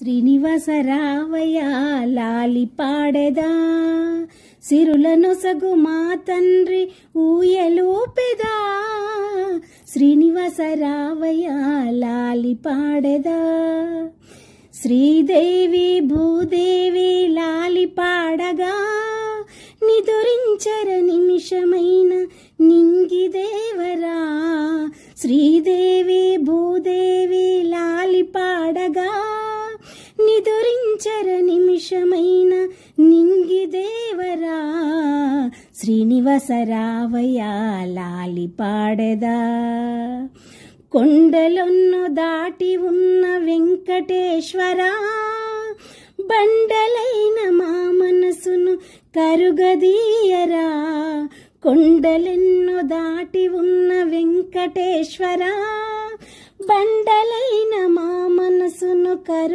శ్రీనివాస రావయ్య లాలి పాడెదా సిరులను సగు మా తండ్రి ఊయలూపెదా శ్రీనివాస రావయ్య లాలి పాడెదా శ్రీదేవి భూదేవి లాలి పాడగా నిదురించర నిమిషమైన నింగిదేవరా శ్రీదేవి ఎదురించర నిమిషమైన నింగి దేవరా శ్రీనివాస రావయ్య లాలి పాడదా కొండలొన్ను దాటి ఉన్న వెంకటేశ్వరా బండలైన మా మనసును కరుగదీయరా కొండలెన్ను దాటి ఉన్న వెంకటేశ్వరా బండలైన మా మనసును కరు